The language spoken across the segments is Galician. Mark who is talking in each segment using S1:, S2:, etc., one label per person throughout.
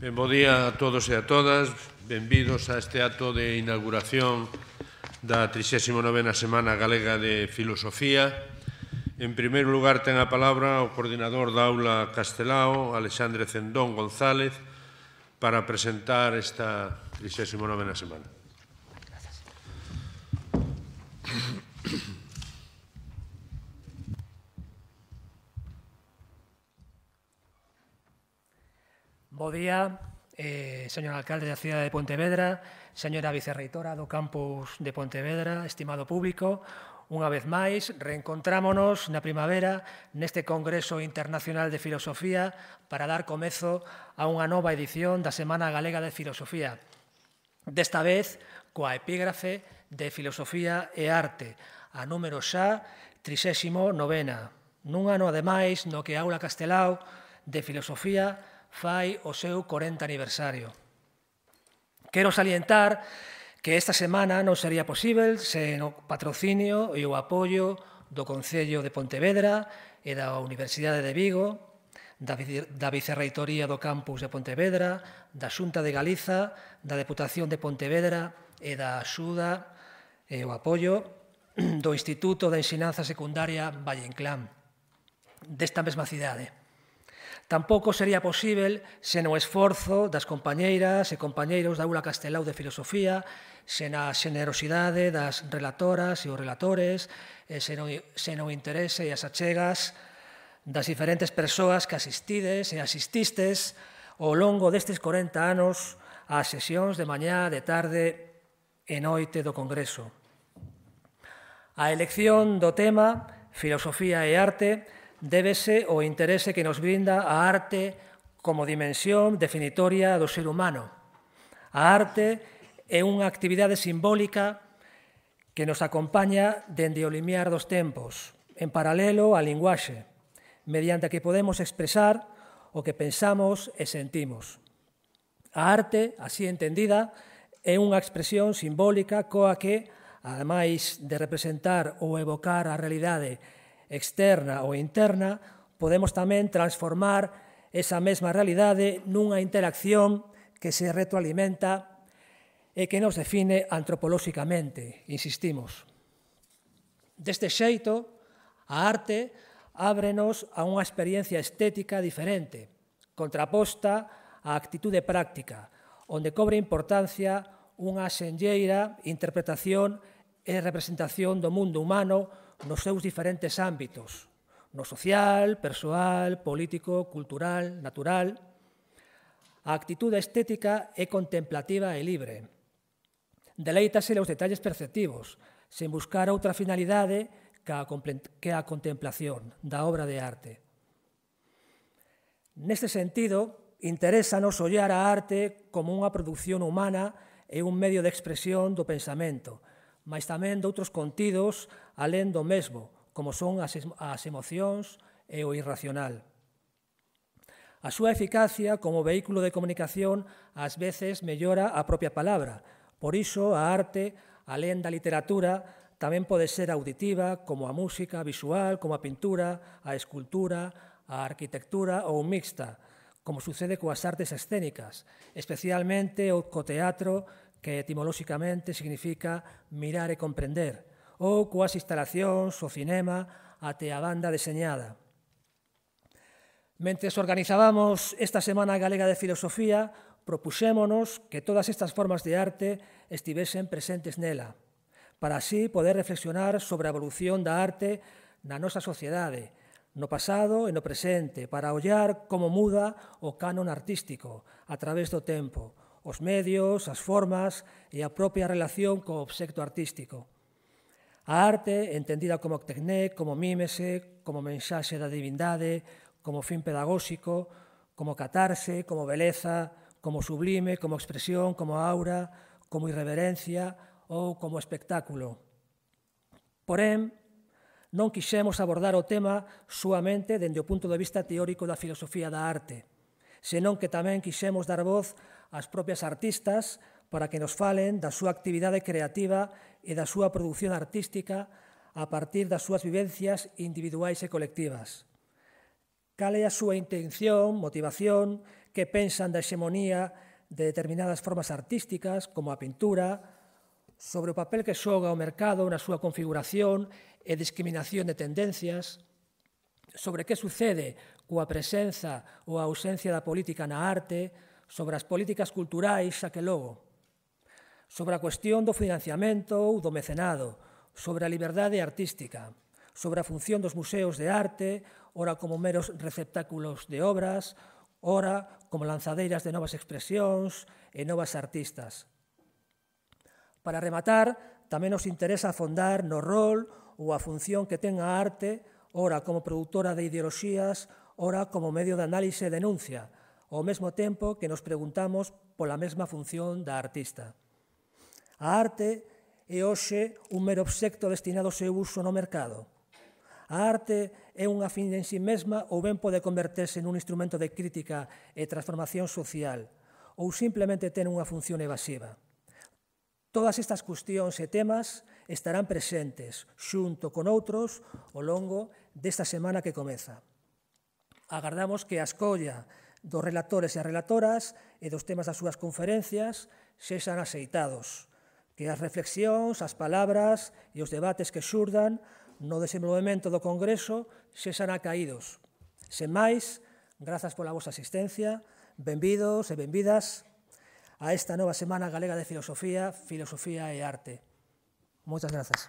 S1: Ben, bo día a todos e a todas. Benvidos a este acto de inauguración da 39ª Semana Galega de Filosofía. En primeiro lugar, ten a palabra o coordinador da aula Castelao, Alexandre Cendón González, para presentar esta 39ª Semana. Gracias.
S2: bo día, eh, señor alcalde da cidade de Pontevedra, señora vicerreitora do campus de Pontevedra, estimado público, unha vez máis reencontrámonos na primavera neste Congreso Internacional de Filosofía para dar comezo a unha nova edición da Semana Galega de Filosofía, desta vez coa epígrafe de Filosofía e Arte, a número xa 39, nun ano ademais no que Aula Castelao de Filosofía fai o seu 40 aniversario. Quero salientar que esta semana non sería posible sen o patrocinio e o apoio do Concello de Pontevedra e da Universidade de Vigo, da, Vicerreitoría do Campus de Pontevedra, da Xunta de Galiza, da Deputación de Pontevedra e da axuda e o apoio do Instituto de Ensinanza Secundaria Valle Inclán desta mesma cidade. Tampouco sería posible sen o esforzo das compañeiras e compañeiros da Aula Castelao de Filosofía, sen a xenerosidade das relatoras e os relatores, e sen o, sen o interese e as achegas das diferentes persoas que asistides e asististes ao longo destes 40 anos ás sesións de mañá, de tarde e noite do Congreso. A elección do tema Filosofía e Arte débese o interese que nos brinda a arte como dimensión definitoria do ser humano. A arte é unha actividade simbólica que nos acompaña dende o limiar dos tempos, en paralelo á linguaxe, mediante a que podemos expresar o que pensamos e sentimos. A arte, así entendida, é unha expresión simbólica coa que, ademais de representar ou evocar a realidade externa ou interna, podemos tamén transformar esa mesma realidade nunha interacción que se retroalimenta e que nos define antropolóxicamente, insistimos. Deste xeito, a arte ábrenos a unha experiencia estética diferente, contraposta á actitude práctica, onde cobre importancia unha xenlleira interpretación e representación do mundo humano nos seus diferentes ámbitos, no social, persoal, político, cultural, natural. A actitude estética é contemplativa e libre. Deleítase os detalles perceptivos, sen buscar outra finalidade que a contemplación da obra de arte. Neste sentido, interésanos ollar a arte como unha produción humana e un medio de expresión do pensamento, mas tamén doutros contidos alén do mesmo, como son as, as emocións e o irracional. A súa eficacia como vehículo de comunicación ás veces mellora a propia palabra, por iso a arte, alén da literatura, tamén pode ser auditiva, como a música, visual, como a pintura, a escultura, a arquitectura ou mixta, como sucede coas artes escénicas, especialmente o co teatro que etimolóxicamente significa mirar e comprender, ou coas instalacións, o cinema, até a banda deseñada. Mentres organizábamos esta Semana Galega de Filosofía, propuxémonos que todas estas formas de arte estivesen presentes nela, para así poder reflexionar sobre a evolución da arte na nosa sociedade, no pasado e no presente, para ollar como muda o canon artístico a través do tempo, os medios, as formas e a propia relación co obxecto artístico. A arte, entendida como tecné, como mímese, como mensaxe da divindade, como fin pedagóxico, como catarse, como beleza, como sublime, como expresión, como aura, como irreverencia ou como espectáculo. Porén, non quixemos abordar o tema suamente dende o punto de vista teórico da filosofía da arte, senón que tamén quixemos dar voz ás propias artistas para que nos falen da súa actividade creativa e da súa produción artística a partir das súas vivencias individuais e colectivas. Cal é a súa intención, motivación, que pensan da hexemonía de determinadas formas artísticas, como a pintura, sobre o papel que xoga o mercado na súa configuración e discriminación de tendencias, sobre que sucede coa presenza ou a ausencia da política na arte, sobre as políticas culturais, xa que logo, sobre a cuestión do financiamento ou do mecenado, sobre a liberdade artística, sobre a función dos museos de arte, ora como meros receptáculos de obras, ora como lanzadeiras de novas expresións e novas artistas. Para rematar, tamén nos interesa afondar no rol ou a función que ten a arte ora como produtora de ideoloxías, ora como medio de análise e denuncia, ao mesmo tempo que nos preguntamos pola mesma función da artista. A arte é hoxe un mero obxecto destinado ao seu uso no mercado. A arte é unha fin en si sí mesma ou ben pode converterse nun instrumento de crítica e transformación social, ou simplemente ten unha función evasiva. Todas estas cuestións e temas estarán presentes, xunto con outros, ao longo desta semana que comeza. Agardamos que a escolla dos relatores e as relatoras e dos temas das súas conferencias sexan aceitados, que as reflexións, as palabras e os debates que xurdan no desenvolvemento do Congreso sexan acaídos. Sen máis, grazas pola vosa asistencia, benvidos e benvidas a esta nova Semana Galega de Filosofía, Filosofía e Arte. Moitas grazas.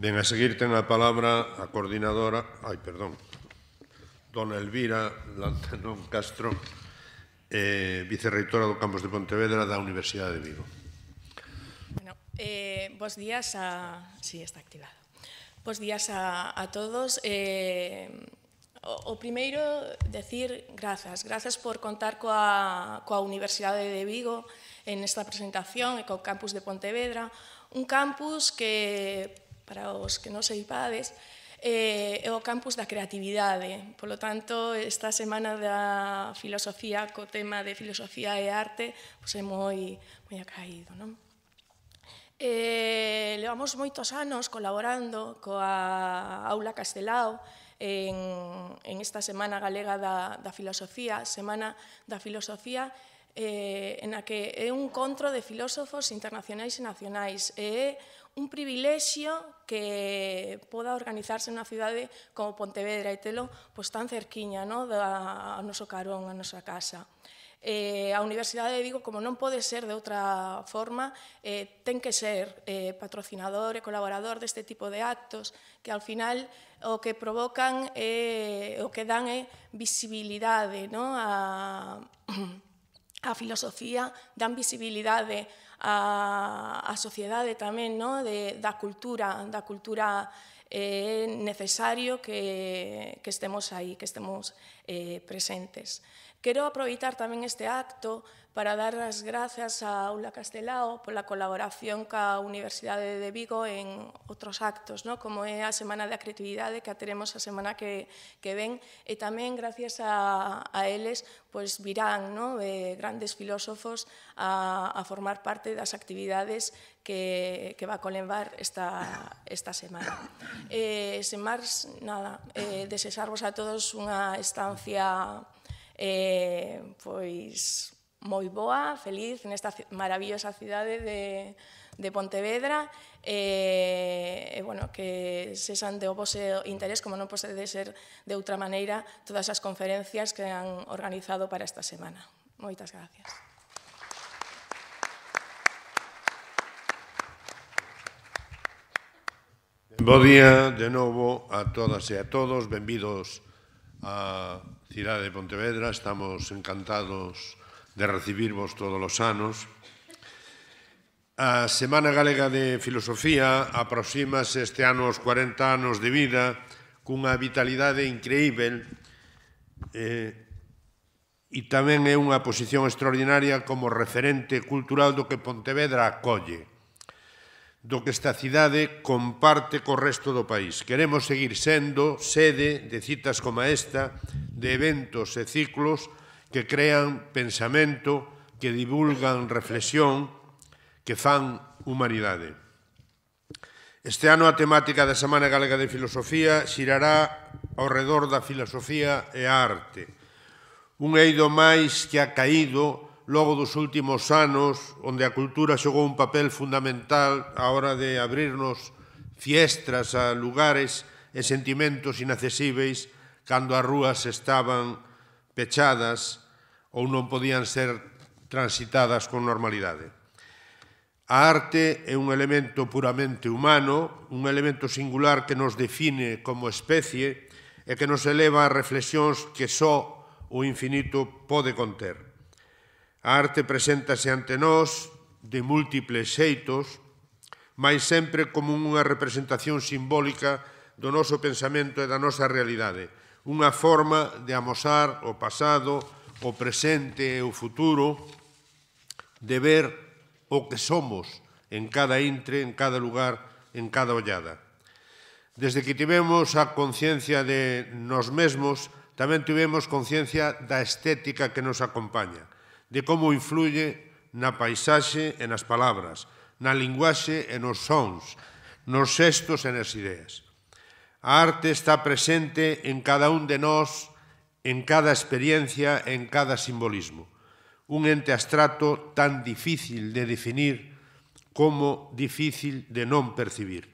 S1: Ben, a seguir ten a palabra a coordinadora, ai, perdón, dona Elvira Lantanón Castro, eh, vicerreitora do Campus de Pontevedra da Universidade de Vigo.
S3: Bueno, eh, bos días a... Sí, está activado. Bos días a, a todos. Eh, o, o primeiro, decir grazas. Grazas por contar coa, coa Universidade de Vigo en esta presentación e co Campus de Pontevedra, un campus que para os que non seipades, eh, é o campus da creatividade. Polo tanto, esta semana da filosofía, co tema de filosofía e arte, pois é moi, moi acaído. Non? Eh, levamos moitos anos colaborando coa Aula Castelao en, en esta Semana Galega da, da Filosofía, Semana da Filosofía, eh, en a que é un encontro de filósofos internacionais e nacionais. E eh, un privilexio que poda organizarse unha cidade como Pontevedra e telo pois, tan cerquiña no? da, ao noso carón, a nosa casa. Eh, a Universidade digo, como non pode ser de outra forma, eh, ten que ser eh, patrocinador e colaborador deste tipo de actos que ao final o que provocan é eh, o que dan é eh, visibilidade no? a, a filosofía, dan visibilidade a, a sociedade tamén, no? de, da cultura, da cultura é eh, necesario que, que estemos aí, que estemos eh, presentes. Quero aproveitar tamén este acto para dar as grazas a Aula Castelao pola colaboración ca Universidade de Vigo en outros actos, no? como é a Semana da Creatividade que ateremos teremos a semana que, que ven, e tamén gracias a, a eles pois virán no? eh, grandes filósofos a, a formar parte das actividades que, que va a colembar esta, esta semana. Eh, sen máis, nada, eh, desexarvos a todos unha estancia eh, pois moi boa, feliz nesta maravillosa cidade de, de Pontevedra eh, e, eh, eh, bueno, que sesan de vose interés, como non pode ser de outra maneira, todas as conferencias que han organizado para esta semana. Moitas gracias. Bo día de
S1: novo a todas e a todos, benvidos a cidade de Pontevedra. Estamos encantados de recibirvos todos os anos. A Semana Galega de Filosofía aproximase este ano os 40 anos de vida cunha vitalidade increíble eh, e tamén é unha posición extraordinaria como referente cultural do que Pontevedra acolle do que esta cidade comparte co resto do país. Queremos seguir sendo sede de citas como esta, de eventos e ciclos que crean pensamento, que divulgan reflexión, que fan humanidade. Este ano a temática da Semana Galega de Filosofía xirará ao redor da filosofía e a arte, un eido máis que ha caído logo dos últimos anos, onde a cultura xogou un papel fundamental á hora de abrirnos fiestras a lugares e sentimentos inaccesíveis cando as rúas estaban pechadas ou non podían ser transitadas con normalidade. A arte é un elemento puramente humano, un elemento singular que nos define como especie e que nos eleva a reflexións que só o infinito pode conter. A arte preséntase ante nós de múltiples xeitos, máis sempre como unha representación simbólica do noso pensamento e da nosa realidade, unha forma de amosar o pasado, o presente e o futuro, de ver o que somos en cada intre, en cada lugar, en cada ollada. Desde que tivemos a conciencia de nos mesmos, tamén tivemos conciencia da estética que nos acompaña de como influye na paisaxe e nas palabras, na linguaxe e nos sons, nos xestos e nas ideas. A arte está presente en cada un de nós, en cada experiencia, en cada simbolismo. Un ente abstrato tan difícil de definir como difícil de non percibir.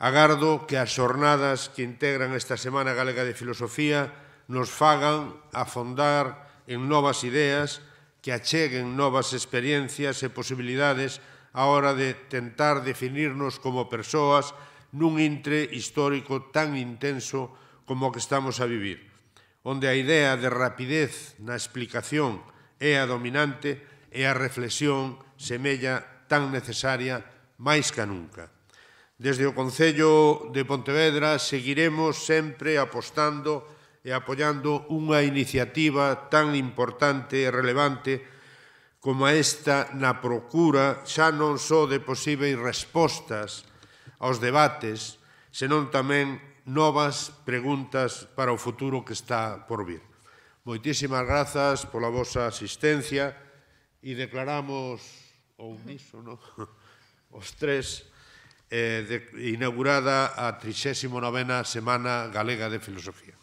S1: Agardo que as xornadas que integran esta Semana Galega de Filosofía nos fagan afondar en novas ideas que acheguen novas experiencias e posibilidades á hora de tentar definirnos como persoas nun intre histórico tan intenso como o que estamos a vivir, onde a idea de rapidez na explicación é a dominante e a reflexión semella tan necesaria máis que nunca. Desde o Concello de Pontevedra seguiremos sempre apostando e apoiando unha iniciativa tan importante e relevante como esta na procura xa non só de posíveis respostas aos debates, senón tamén novas preguntas para o futuro que está por vir. Moitísimas grazas pola vosa asistencia e declaramos o unísono os tres eh, de, inaugurada a 39ª Semana Galega de Filosofía.